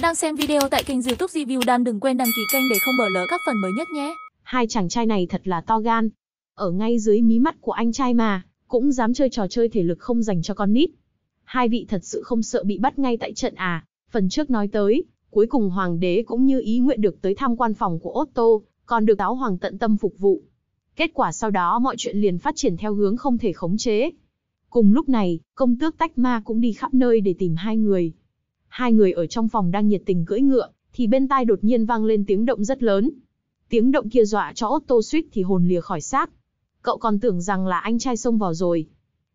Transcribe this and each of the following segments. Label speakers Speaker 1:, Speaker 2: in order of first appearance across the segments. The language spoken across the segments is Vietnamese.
Speaker 1: bạn đang xem video tại kênh youtube Review Dan đừng quên đăng ký kênh để không bỏ lỡ các phần mới nhất nhé. Hai chàng trai này thật là to gan. Ở ngay dưới mí mắt của anh trai mà, cũng dám chơi trò chơi thể lực không dành cho con nít. Hai vị thật sự không sợ bị bắt ngay tại trận à, phần trước nói tới, cuối cùng hoàng đế cũng như ý nguyện được tới tham quan phòng của Otto, còn được táo hoàng tận tâm phục vụ. Kết quả sau đó mọi chuyện liền phát triển theo hướng không thể khống chế. Cùng lúc này, công tước Tách Ma cũng đi khắp nơi để tìm hai người, Hai người ở trong phòng đang nhiệt tình cưỡi ngựa, thì bên tai đột nhiên vang lên tiếng động rất lớn. Tiếng động kia dọa cho Otto suýt thì hồn lìa khỏi xác. Cậu còn tưởng rằng là anh trai xông vào rồi.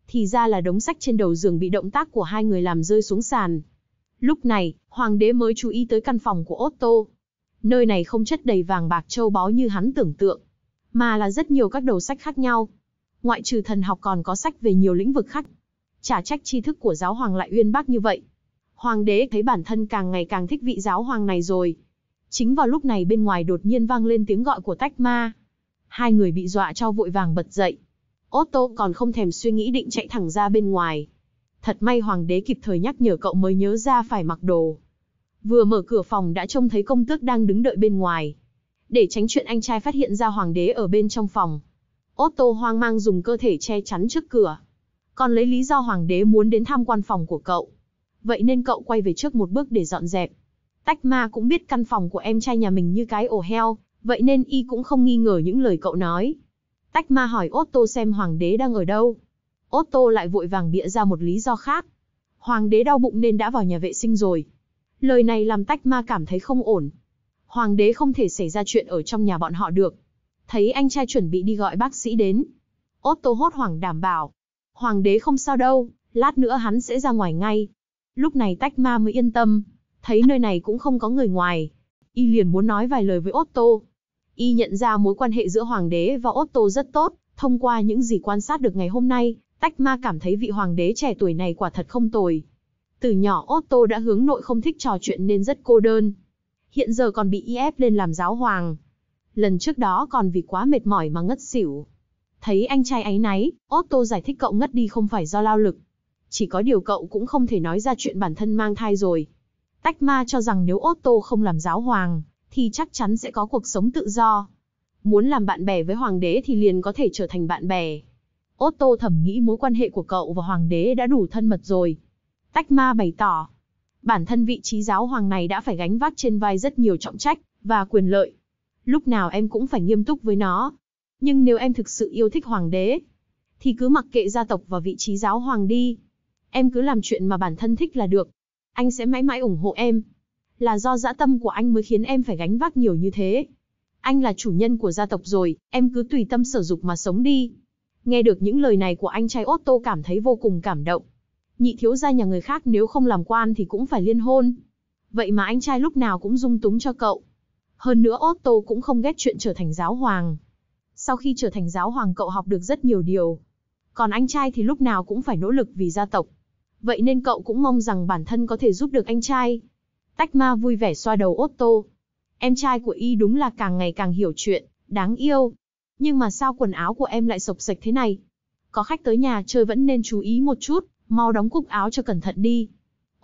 Speaker 1: Thì ra là đống sách trên đầu giường bị động tác của hai người làm rơi xuống sàn. Lúc này, hoàng đế mới chú ý tới căn phòng của Otto. Nơi này không chất đầy vàng bạc châu báu như hắn tưởng tượng, mà là rất nhiều các đầu sách khác nhau. Ngoại trừ thần học còn có sách về nhiều lĩnh vực khác. Chả trách tri thức của giáo hoàng lại uyên bác như vậy. Hoàng đế thấy bản thân càng ngày càng thích vị giáo hoàng này rồi. Chính vào lúc này bên ngoài đột nhiên vang lên tiếng gọi của tách ma. Hai người bị dọa cho vội vàng bật dậy. Otto còn không thèm suy nghĩ định chạy thẳng ra bên ngoài. Thật may hoàng đế kịp thời nhắc nhở cậu mới nhớ ra phải mặc đồ. Vừa mở cửa phòng đã trông thấy công tước đang đứng đợi bên ngoài. Để tránh chuyện anh trai phát hiện ra hoàng đế ở bên trong phòng. Otto hoang mang dùng cơ thể che chắn trước cửa. Còn lấy lý do hoàng đế muốn đến tham quan phòng của cậu vậy nên cậu quay về trước một bước để dọn dẹp. Tách ma cũng biết căn phòng của em trai nhà mình như cái ổ heo, vậy nên y cũng không nghi ngờ những lời cậu nói. Tách ma hỏi Otto xem hoàng đế đang ở đâu. Otto lại vội vàng bịa ra một lý do khác. Hoàng đế đau bụng nên đã vào nhà vệ sinh rồi. Lời này làm tách ma cảm thấy không ổn. Hoàng đế không thể xảy ra chuyện ở trong nhà bọn họ được. Thấy anh trai chuẩn bị đi gọi bác sĩ đến. Otto hốt hoảng đảm bảo. Hoàng đế không sao đâu, lát nữa hắn sẽ ra ngoài ngay. Lúc này tách ma mới yên tâm, thấy nơi này cũng không có người ngoài. Y liền muốn nói vài lời với Otto. Y nhận ra mối quan hệ giữa hoàng đế và Otto rất tốt, thông qua những gì quan sát được ngày hôm nay, tách ma cảm thấy vị hoàng đế trẻ tuổi này quả thật không tồi. Từ nhỏ Otto đã hướng nội không thích trò chuyện nên rất cô đơn. Hiện giờ còn bị y ép lên làm giáo hoàng. Lần trước đó còn vì quá mệt mỏi mà ngất xỉu. Thấy anh trai ấy náy, Otto giải thích cậu ngất đi không phải do lao lực, chỉ có điều cậu cũng không thể nói ra chuyện bản thân mang thai rồi. Tách ma cho rằng nếu Otto không làm giáo hoàng, thì chắc chắn sẽ có cuộc sống tự do. Muốn làm bạn bè với hoàng đế thì liền có thể trở thành bạn bè. Otto thầm nghĩ mối quan hệ của cậu và hoàng đế đã đủ thân mật rồi. Tách ma bày tỏ, bản thân vị trí giáo hoàng này đã phải gánh vác trên vai rất nhiều trọng trách và quyền lợi. Lúc nào em cũng phải nghiêm túc với nó. Nhưng nếu em thực sự yêu thích hoàng đế, thì cứ mặc kệ gia tộc và vị trí giáo hoàng đi. Em cứ làm chuyện mà bản thân thích là được. Anh sẽ mãi mãi ủng hộ em. Là do dã tâm của anh mới khiến em phải gánh vác nhiều như thế. Anh là chủ nhân của gia tộc rồi, em cứ tùy tâm sở dục mà sống đi. Nghe được những lời này của anh trai Otto cảm thấy vô cùng cảm động. Nhị thiếu gia nhà người khác nếu không làm quan thì cũng phải liên hôn. Vậy mà anh trai lúc nào cũng dung túng cho cậu. Hơn nữa Otto cũng không ghét chuyện trở thành giáo hoàng. Sau khi trở thành giáo hoàng cậu học được rất nhiều điều. Còn anh trai thì lúc nào cũng phải nỗ lực vì gia tộc vậy nên cậu cũng mong rằng bản thân có thể giúp được anh trai. Tách ma vui vẻ xoa đầu Otto. Em trai của y đúng là càng ngày càng hiểu chuyện, đáng yêu. Nhưng mà sao quần áo của em lại sộc sạch thế này? Có khách tới nhà chơi vẫn nên chú ý một chút, mau đóng cúc áo cho cẩn thận đi.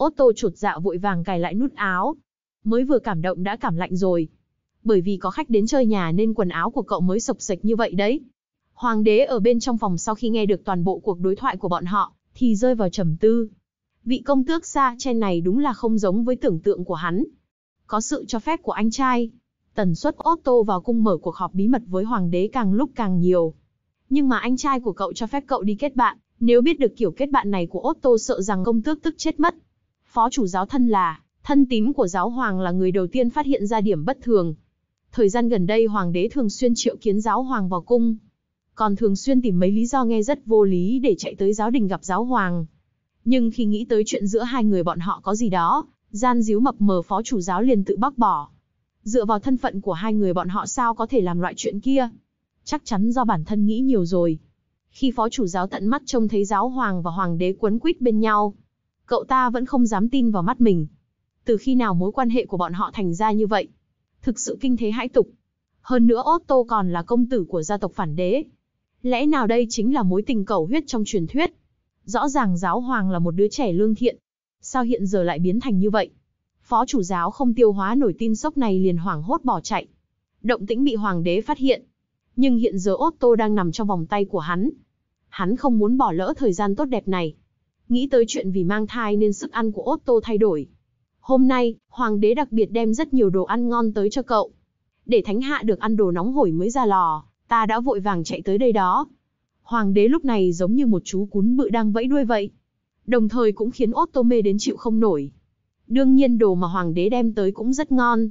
Speaker 1: Otto chuột dạ vội vàng cài lại nút áo. Mới vừa cảm động đã cảm lạnh rồi. Bởi vì có khách đến chơi nhà nên quần áo của cậu mới sộc sạch như vậy đấy. Hoàng đế ở bên trong phòng sau khi nghe được toàn bộ cuộc đối thoại của bọn họ, thì rơi vào trầm tư. Vị công tước xa chen này đúng là không giống với tưởng tượng của hắn. Có sự cho phép của anh trai, tần suất Otto vào cung mở cuộc họp bí mật với hoàng đế càng lúc càng nhiều. Nhưng mà anh trai của cậu cho phép cậu đi kết bạn, nếu biết được kiểu kết bạn này của Otto sợ rằng công tước tức chết mất. Phó chủ giáo thân là, thân tín của giáo hoàng là người đầu tiên phát hiện ra điểm bất thường. Thời gian gần đây hoàng đế thường xuyên triệu kiến giáo hoàng vào cung, còn thường xuyên tìm mấy lý do nghe rất vô lý để chạy tới giáo đình gặp giáo hoàng. Nhưng khi nghĩ tới chuyện giữa hai người bọn họ có gì đó, gian díu mập mờ phó chủ giáo liền tự bác bỏ. Dựa vào thân phận của hai người bọn họ sao có thể làm loại chuyện kia? Chắc chắn do bản thân nghĩ nhiều rồi. Khi phó chủ giáo tận mắt trông thấy giáo hoàng và hoàng đế quấn quýt bên nhau, cậu ta vẫn không dám tin vào mắt mình. Từ khi nào mối quan hệ của bọn họ thành ra như vậy? Thực sự kinh thế hãi tục. Hơn nữa Otto còn là công tử của gia tộc phản đế, Lẽ nào đây chính là mối tình cầu huyết trong truyền thuyết? Rõ ràng giáo hoàng là một đứa trẻ lương thiện. Sao hiện giờ lại biến thành như vậy? Phó chủ giáo không tiêu hóa nổi tin sốc này liền hoảng hốt bỏ chạy. Động tĩnh bị hoàng đế phát hiện. Nhưng hiện giờ Otto đang nằm trong vòng tay của hắn. Hắn không muốn bỏ lỡ thời gian tốt đẹp này. Nghĩ tới chuyện vì mang thai nên sức ăn của Otto thay đổi. Hôm nay, hoàng đế đặc biệt đem rất nhiều đồ ăn ngon tới cho cậu. Để thánh hạ được ăn đồ nóng hổi mới ra lò ta đã vội vàng chạy tới đây đó. Hoàng đế lúc này giống như một chú cún bự đang vẫy đuôi vậy. Đồng thời cũng khiến Otto mê đến chịu không nổi. Đương nhiên đồ mà hoàng đế đem tới cũng rất ngon.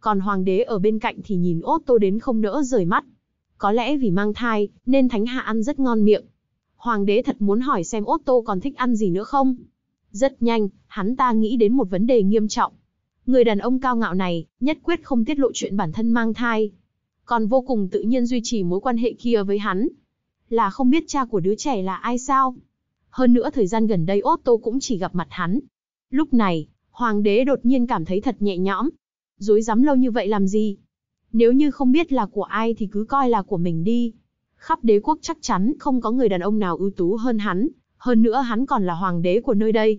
Speaker 1: Còn hoàng đế ở bên cạnh thì nhìn Otto đến không nỡ rời mắt. Có lẽ vì mang thai, nên thánh hạ ăn rất ngon miệng. Hoàng đế thật muốn hỏi xem Otto còn thích ăn gì nữa không. Rất nhanh, hắn ta nghĩ đến một vấn đề nghiêm trọng. Người đàn ông cao ngạo này, nhất quyết không tiết lộ chuyện bản thân mang thai còn vô cùng tự nhiên duy trì mối quan hệ kia với hắn. Là không biết cha của đứa trẻ là ai sao? Hơn nữa thời gian gần đây Otto cũng chỉ gặp mặt hắn. Lúc này, hoàng đế đột nhiên cảm thấy thật nhẹ nhõm. Dối dám lâu như vậy làm gì? Nếu như không biết là của ai thì cứ coi là của mình đi. Khắp đế quốc chắc chắn không có người đàn ông nào ưu tú hơn hắn, hơn nữa hắn còn là hoàng đế của nơi đây.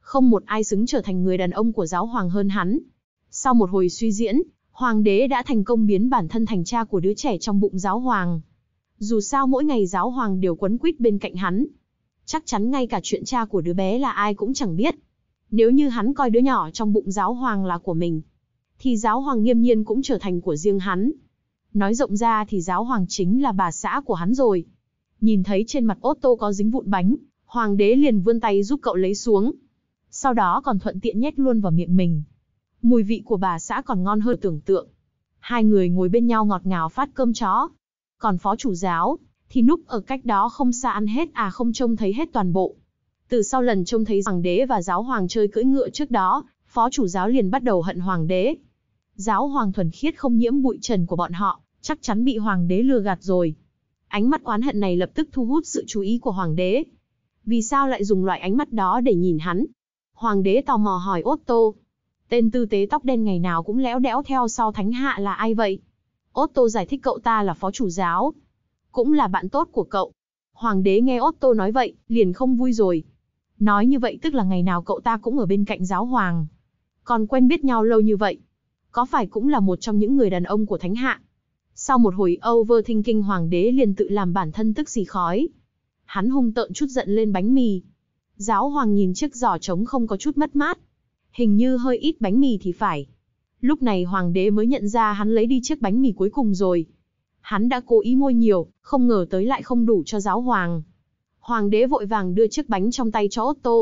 Speaker 1: Không một ai xứng trở thành người đàn ông của giáo hoàng hơn hắn. Sau một hồi suy diễn, hoàng đế đã thành công biến bản thân thành cha của đứa trẻ trong bụng giáo hoàng. Dù sao mỗi ngày giáo hoàng đều quấn quýt bên cạnh hắn. Chắc chắn ngay cả chuyện cha của đứa bé là ai cũng chẳng biết. Nếu như hắn coi đứa nhỏ trong bụng giáo hoàng là của mình, thì giáo hoàng nghiêm nhiên cũng trở thành của riêng hắn. Nói rộng ra thì giáo hoàng chính là bà xã của hắn rồi. Nhìn thấy trên mặt Otto có dính vụn bánh, hoàng đế liền vươn tay giúp cậu lấy xuống. Sau đó còn thuận tiện nhét luôn vào miệng mình. Mùi vị của bà xã còn ngon hơn tưởng tượng. Hai người ngồi bên nhau ngọt ngào phát cơm chó. Còn phó chủ giáo, thì núp ở cách đó không xa ăn hết à không trông thấy hết toàn bộ. Từ sau lần trông thấy hoàng đế và giáo hoàng chơi cưỡi ngựa trước đó, phó chủ giáo liền bắt đầu hận hoàng đế. Giáo hoàng thuần khiết không nhiễm bụi trần của bọn họ, chắc chắn bị hoàng đế lừa gạt rồi. Ánh mắt oán hận này lập tức thu hút sự chú ý của hoàng đế. Vì sao lại dùng loại ánh mắt đó để nhìn hắn? Hoàng đế tò mò hỏi Otto. Tên tư tế tóc đen ngày nào cũng léo đẽo theo sau thánh hạ là ai vậy? Otto giải thích cậu ta là phó chủ giáo. Cũng là bạn tốt của cậu. Hoàng đế nghe Otto nói vậy, liền không vui rồi. Nói như vậy tức là ngày nào cậu ta cũng ở bên cạnh giáo hoàng. Còn quen biết nhau lâu như vậy. Có phải cũng là một trong những người đàn ông của thánh hạ? Sau một hồi overthinking hoàng đế liền tự làm bản thân tức xì khói. Hắn hung tợn chút giận lên bánh mì. Giáo hoàng nhìn chiếc giỏ trống không có chút mất mát hình như hơi ít bánh mì thì phải. Lúc này hoàng đế mới nhận ra hắn lấy đi chiếc bánh mì cuối cùng rồi. Hắn đã cố ý mua nhiều, không ngờ tới lại không đủ cho giáo hoàng. Hoàng đế vội vàng đưa chiếc bánh trong tay cho Otto.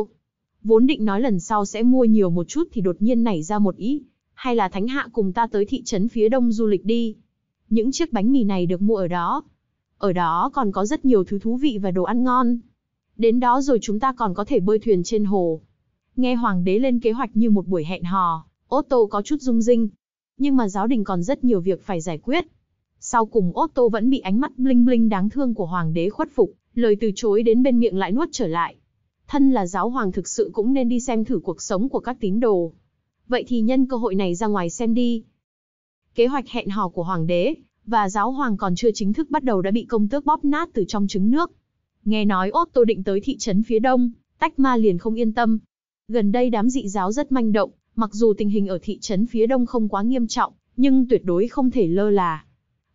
Speaker 1: Vốn định nói lần sau sẽ mua nhiều một chút thì đột nhiên nảy ra một ý. Hay là thánh hạ cùng ta tới thị trấn phía đông du lịch đi. Những chiếc bánh mì này được mua ở đó. Ở đó còn có rất nhiều thứ thú vị và đồ ăn ngon. Đến đó rồi chúng ta còn có thể bơi thuyền trên hồ. Nghe hoàng đế lên kế hoạch như một buổi hẹn hò, Otto có chút rung rinh. Nhưng mà giáo đình còn rất nhiều việc phải giải quyết. Sau cùng Otto vẫn bị ánh mắt bling bling đáng thương của hoàng đế khuất phục, lời từ chối đến bên miệng lại nuốt trở lại. Thân là giáo hoàng thực sự cũng nên đi xem thử cuộc sống của các tín đồ. Vậy thì nhân cơ hội này ra ngoài xem đi. Kế hoạch hẹn hò của hoàng đế và giáo hoàng còn chưa chính thức bắt đầu đã bị công tước bóp nát từ trong trứng nước. Nghe nói Otto định tới thị trấn phía đông, Tách Ma liền không yên tâm, Gần đây đám dị giáo rất manh động, mặc dù tình hình ở thị trấn phía đông không quá nghiêm trọng, nhưng tuyệt đối không thể lơ là.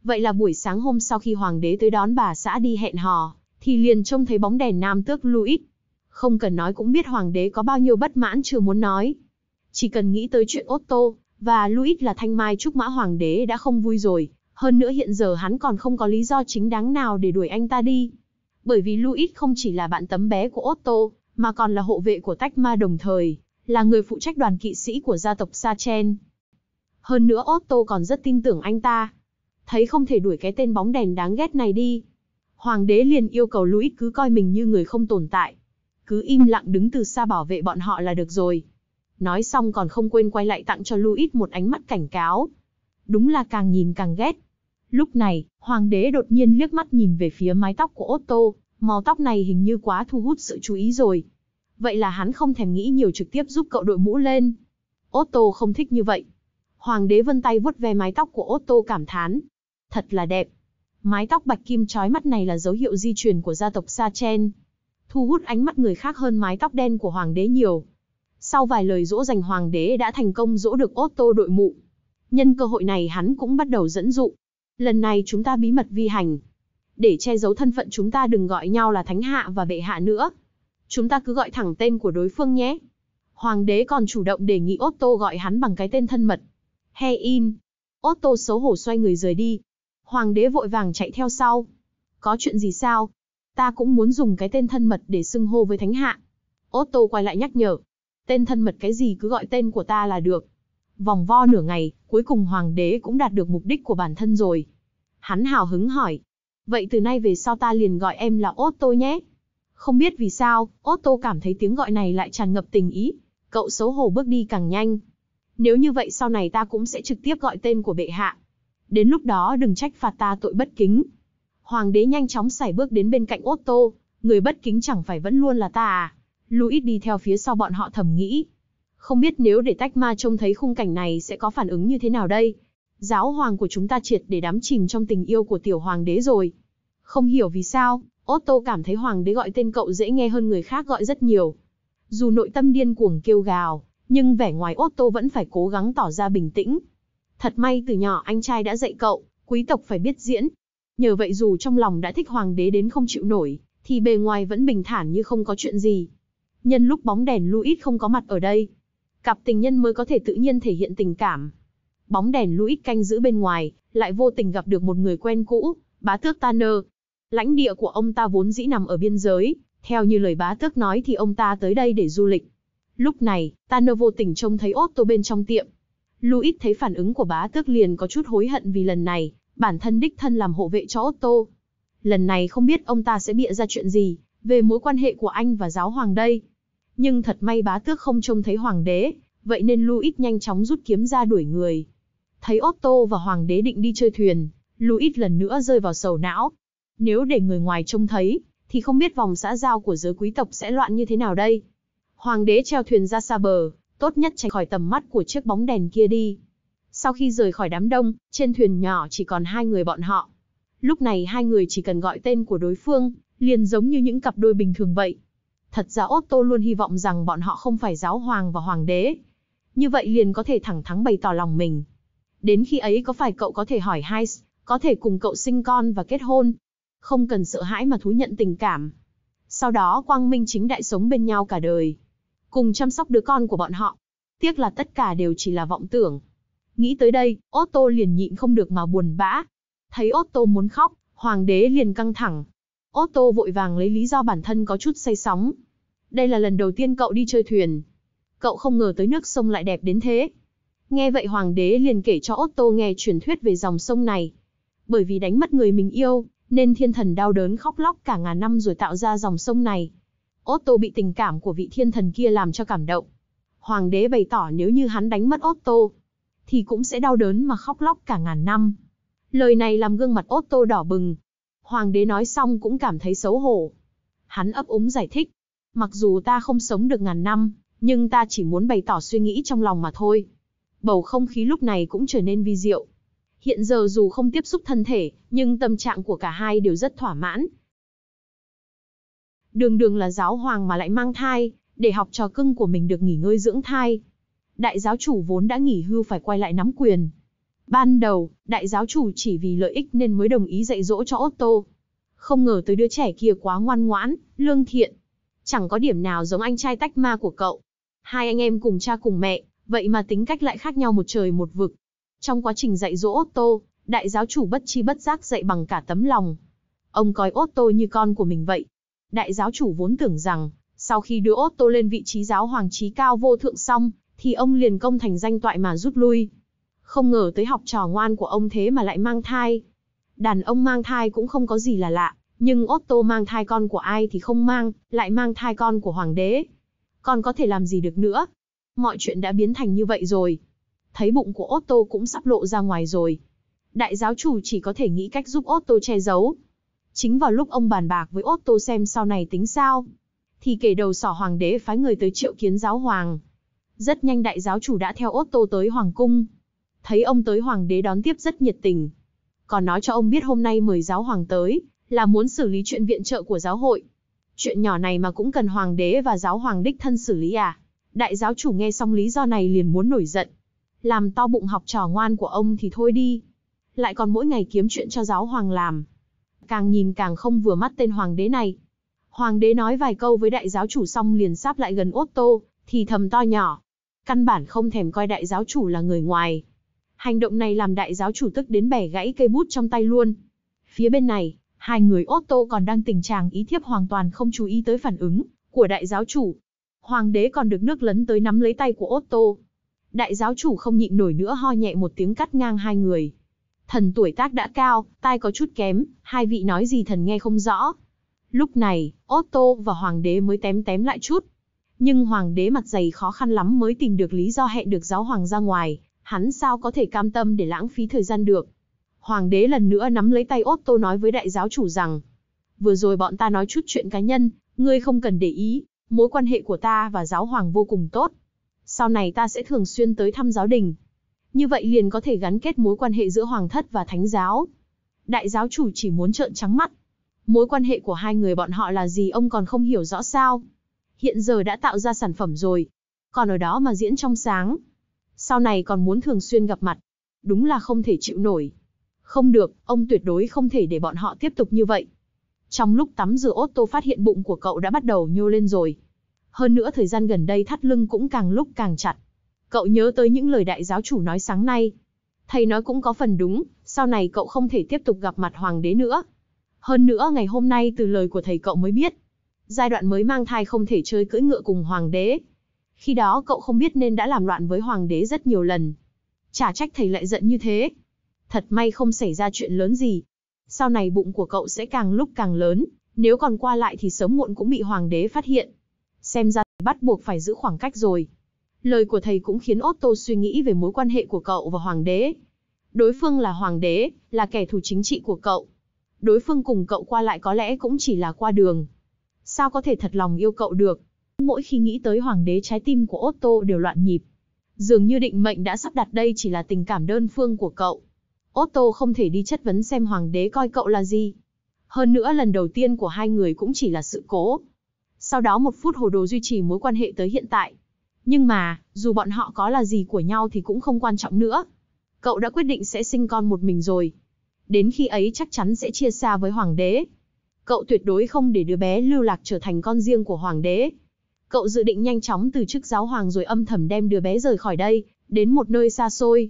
Speaker 1: Vậy là buổi sáng hôm sau khi hoàng đế tới đón bà xã đi hẹn hò, thì liền trông thấy bóng đèn nam tước Louis. Không cần nói cũng biết hoàng đế có bao nhiêu bất mãn chưa muốn nói. Chỉ cần nghĩ tới chuyện Otto, và Louis là thanh mai trúc mã hoàng đế đã không vui rồi, hơn nữa hiện giờ hắn còn không có lý do chính đáng nào để đuổi anh ta đi. Bởi vì Louis không chỉ là bạn tấm bé của Otto, mà còn là hộ vệ của Tách Ma đồng thời, là người phụ trách đoàn kỵ sĩ của gia tộc Sa Chen. Hơn nữa Otto còn rất tin tưởng anh ta. Thấy không thể đuổi cái tên bóng đèn đáng ghét này đi. Hoàng đế liền yêu cầu Louis cứ coi mình như người không tồn tại. Cứ im lặng đứng từ xa bảo vệ bọn họ là được rồi. Nói xong còn không quên quay lại tặng cho Louis một ánh mắt cảnh cáo. Đúng là càng nhìn càng ghét. Lúc này, hoàng đế đột nhiên liếc mắt nhìn về phía mái tóc của Otto, Màu tóc này hình như quá thu hút sự chú ý rồi. Vậy là hắn không thèm nghĩ nhiều trực tiếp giúp cậu đội mũ lên. Otto không thích như vậy. Hoàng đế vân tay vuốt ve mái tóc của Otto cảm thán. Thật là đẹp. Mái tóc bạch kim trói mắt này là dấu hiệu di truyền của gia tộc Sachen. Thu hút ánh mắt người khác hơn mái tóc đen của hoàng đế nhiều. Sau vài lời dỗ dành hoàng đế đã thành công dỗ được Otto đội mũ. Nhân cơ hội này hắn cũng bắt đầu dẫn dụ. Lần này chúng ta bí mật vi hành, để che giấu thân phận chúng ta đừng gọi nhau là Thánh Hạ và vệ Hạ nữa. Chúng ta cứ gọi thẳng tên của đối phương nhé. Hoàng đế còn chủ động đề nghị Otto gọi hắn bằng cái tên thân mật. He in. Otto xấu hổ xoay người rời đi. Hoàng đế vội vàng chạy theo sau. Có chuyện gì sao? Ta cũng muốn dùng cái tên thân mật để xưng hô với Thánh Hạ. Otto quay lại nhắc nhở. Tên thân mật cái gì cứ gọi tên của ta là được. Vòng vo nửa ngày, cuối cùng hoàng đế cũng đạt được mục đích của bản thân rồi. Hắn hào hứng hỏi, Vậy từ nay về sau ta liền gọi em là Otto nhé. Không biết vì sao, Otto cảm thấy tiếng gọi này lại tràn ngập tình ý. Cậu xấu hổ bước đi càng nhanh. Nếu như vậy sau này ta cũng sẽ trực tiếp gọi tên của bệ hạ. Đến lúc đó đừng trách phạt ta tội bất kính. Hoàng đế nhanh chóng xảy bước đến bên cạnh Otto. Người bất kính chẳng phải vẫn luôn là ta à. Louis đi theo phía sau bọn họ thầm nghĩ. Không biết nếu để tách ma trông thấy khung cảnh này sẽ có phản ứng như thế nào đây. Giáo hoàng của chúng ta triệt để đắm chìm trong tình yêu của tiểu hoàng đế rồi. Không hiểu vì sao, Otto cảm thấy hoàng đế gọi tên cậu dễ nghe hơn người khác gọi rất nhiều. Dù nội tâm điên cuồng kêu gào, nhưng vẻ ngoài Otto vẫn phải cố gắng tỏ ra bình tĩnh. Thật may từ nhỏ anh trai đã dạy cậu, quý tộc phải biết diễn. Nhờ vậy dù trong lòng đã thích hoàng đế đến không chịu nổi, thì bề ngoài vẫn bình thản như không có chuyện gì. Nhân lúc bóng đèn Louis không có mặt ở đây, cặp tình nhân mới có thể tự nhiên thể hiện tình cảm bóng đèn Louis canh giữ bên ngoài, lại vô tình gặp được một người quen cũ, bá tước Tanner. Lãnh địa của ông ta vốn dĩ nằm ở biên giới, theo như lời bá tước nói thì ông ta tới đây để du lịch. Lúc này, Tanner vô tình trông thấy Otto bên trong tiệm. Louis thấy phản ứng của bá tước liền có chút hối hận vì lần này, bản thân đích thân làm hộ vệ cho Otto. Lần này không biết ông ta sẽ bịa ra chuyện gì, về mối quan hệ của anh và giáo hoàng đây. Nhưng thật may bá tước không trông thấy hoàng đế, vậy nên Louis nhanh chóng rút kiếm ra đuổi người, Thấy Otto và Hoàng đế định đi chơi thuyền, Louis lần nữa rơi vào sầu não. Nếu để người ngoài trông thấy, thì không biết vòng xã giao của giới quý tộc sẽ loạn như thế nào đây. Hoàng đế treo thuyền ra xa bờ, tốt nhất tránh khỏi tầm mắt của chiếc bóng đèn kia đi. Sau khi rời khỏi đám đông, trên thuyền nhỏ chỉ còn hai người bọn họ. Lúc này hai người chỉ cần gọi tên của đối phương, liền giống như những cặp đôi bình thường vậy. Thật ra Otto luôn hy vọng rằng bọn họ không phải giáo hoàng và hoàng đế. Như vậy liền có thể thẳng thắn bày tỏ lòng mình, Đến khi ấy có phải cậu có thể hỏi Heinz, có thể cùng cậu sinh con và kết hôn. Không cần sợ hãi mà thú nhận tình cảm. Sau đó Quang Minh chính đại sống bên nhau cả đời. Cùng chăm sóc đứa con của bọn họ. Tiếc là tất cả đều chỉ là vọng tưởng. Nghĩ tới đây, Otto liền nhịn không được mà buồn bã. Thấy Otto muốn khóc, hoàng đế liền căng thẳng. Otto vội vàng lấy lý do bản thân có chút say sóng. Đây là lần đầu tiên cậu đi chơi thuyền. Cậu không ngờ tới nước sông lại đẹp đến thế. Nghe vậy hoàng đế liền kể cho Otto nghe truyền thuyết về dòng sông này. Bởi vì đánh mất người mình yêu, nên thiên thần đau đớn khóc lóc cả ngàn năm rồi tạo ra dòng sông này. Otto bị tình cảm của vị thiên thần kia làm cho cảm động. Hoàng đế bày tỏ nếu như hắn đánh mất Otto, thì cũng sẽ đau đớn mà khóc lóc cả ngàn năm. Lời này làm gương mặt Otto đỏ bừng. Hoàng đế nói xong cũng cảm thấy xấu hổ. Hắn ấp úng giải thích. Mặc dù ta không sống được ngàn năm, nhưng ta chỉ muốn bày tỏ suy nghĩ trong lòng mà thôi bầu không khí lúc này cũng trở nên vi diệu. Hiện giờ dù không tiếp xúc thân thể, nhưng tâm trạng của cả hai đều rất thỏa mãn. Đường đường là giáo hoàng mà lại mang thai, để học trò cưng của mình được nghỉ ngơi dưỡng thai. Đại giáo chủ vốn đã nghỉ hưu phải quay lại nắm quyền. Ban đầu, đại giáo chủ chỉ vì lợi ích nên mới đồng ý dạy dỗ cho Otto. Không ngờ tới đứa trẻ kia quá ngoan ngoãn, lương thiện. Chẳng có điểm nào giống anh trai tách ma của cậu. Hai anh em cùng cha cùng mẹ, Vậy mà tính cách lại khác nhau một trời một vực. Trong quá trình dạy dỗ Otto, đại giáo chủ bất chi bất giác dạy bằng cả tấm lòng. Ông coi Otto như con của mình vậy. Đại giáo chủ vốn tưởng rằng, sau khi đưa Otto lên vị trí giáo hoàng trí cao vô thượng xong, thì ông liền công thành danh toại mà rút lui. Không ngờ tới học trò ngoan của ông thế mà lại mang thai. Đàn ông mang thai cũng không có gì là lạ, nhưng Otto mang thai con của ai thì không mang, lại mang thai con của hoàng đế. Còn có thể làm gì được nữa, Mọi chuyện đã biến thành như vậy rồi. Thấy bụng của Otto cũng sắp lộ ra ngoài rồi. Đại giáo chủ chỉ có thể nghĩ cách giúp Otto che giấu. Chính vào lúc ông bàn bạc với Otto xem sau này tính sao, thì kể đầu sỏ hoàng đế phái người tới triệu kiến giáo hoàng. Rất nhanh đại giáo chủ đã theo Otto tới hoàng cung. Thấy ông tới hoàng đế đón tiếp rất nhiệt tình. Còn nói cho ông biết hôm nay mời giáo hoàng tới, là muốn xử lý chuyện viện trợ của giáo hội. Chuyện nhỏ này mà cũng cần hoàng đế và giáo hoàng đích thân xử lý à? Đại giáo chủ nghe xong lý do này liền muốn nổi giận. Làm to bụng học trò ngoan của ông thì thôi đi. Lại còn mỗi ngày kiếm chuyện cho giáo hoàng làm. Càng nhìn càng không vừa mắt tên hoàng đế này. Hoàng đế nói vài câu với đại giáo chủ xong liền sáp lại gần Otto, thì thầm to nhỏ. Căn bản không thèm coi đại giáo chủ là người ngoài. Hành động này làm đại giáo chủ tức đến bẻ gãy cây bút trong tay luôn. Phía bên này, hai người Otto còn đang tình trạng ý thiếp hoàn toàn không chú ý tới phản ứng của đại giáo chủ. Hoàng đế còn được nước lấn tới nắm lấy tay của Otto. Đại giáo chủ không nhịn nổi nữa ho nhẹ một tiếng cắt ngang hai người. Thần tuổi tác đã cao, tai có chút kém, hai vị nói gì thần nghe không rõ. Lúc này, Otto và hoàng đế mới tém tém lại chút. Nhưng hoàng đế mặt dày khó khăn lắm mới tìm được lý do hẹn được giáo hoàng ra ngoài, hắn sao có thể cam tâm để lãng phí thời gian được. Hoàng đế lần nữa nắm lấy tay Otto nói với đại giáo chủ rằng, vừa rồi bọn ta nói chút chuyện cá nhân, ngươi không cần để ý, mối quan hệ của ta và giáo hoàng vô cùng tốt. Sau này ta sẽ thường xuyên tới thăm giáo đình. Như vậy liền có thể gắn kết mối quan hệ giữa hoàng thất và thánh giáo. Đại giáo chủ chỉ muốn trợn trắng mắt. Mối quan hệ của hai người bọn họ là gì ông còn không hiểu rõ sao. Hiện giờ đã tạo ra sản phẩm rồi. Còn ở đó mà diễn trong sáng. Sau này còn muốn thường xuyên gặp mặt. Đúng là không thể chịu nổi. Không được, ông tuyệt đối không thể để bọn họ tiếp tục như vậy. Trong lúc tắm rửa Otto phát hiện bụng của cậu đã bắt đầu nhô lên rồi. Hơn nữa thời gian gần đây thắt lưng cũng càng lúc càng chặt. Cậu nhớ tới những lời đại giáo chủ nói sáng nay. Thầy nói cũng có phần đúng, sau này cậu không thể tiếp tục gặp mặt hoàng đế nữa. Hơn nữa ngày hôm nay từ lời của thầy cậu mới biết. Giai đoạn mới mang thai không thể chơi cưỡi ngựa cùng hoàng đế. Khi đó cậu không biết nên đã làm loạn với hoàng đế rất nhiều lần. Chả trách thầy lại giận như thế. Thật may không xảy ra chuyện lớn gì, sau này bụng của cậu sẽ càng lúc càng lớn, nếu còn qua lại thì sớm muộn cũng bị hoàng đế phát hiện. Xem ra bắt buộc phải giữ khoảng cách rồi. Lời của thầy cũng khiến Otto suy nghĩ về mối quan hệ của cậu và hoàng đế. Đối phương là hoàng đế, là kẻ thù chính trị của cậu. Đối phương cùng cậu qua lại có lẽ cũng chỉ là qua đường. Sao có thể thật lòng yêu cậu được? Mỗi khi nghĩ tới hoàng đế trái tim của Otto đều loạn nhịp. Dường như định mệnh đã sắp đặt đây chỉ là tình cảm đơn phương của cậu. Otto không thể đi chất vấn xem hoàng đế coi cậu là gì. Hơn nữa lần đầu tiên của hai người cũng chỉ là sự cố. Sau đó một phút hồ đồ duy trì mối quan hệ tới hiện tại. Nhưng mà, dù bọn họ có là gì của nhau thì cũng không quan trọng nữa. Cậu đã quyết định sẽ sinh con một mình rồi. Đến khi ấy chắc chắn sẽ chia xa với hoàng đế. Cậu tuyệt đối không để đứa bé lưu lạc trở thành con riêng của hoàng đế. Cậu dự định nhanh chóng từ chức giáo hoàng rồi âm thầm đem đứa bé rời khỏi đây, đến một nơi xa xôi,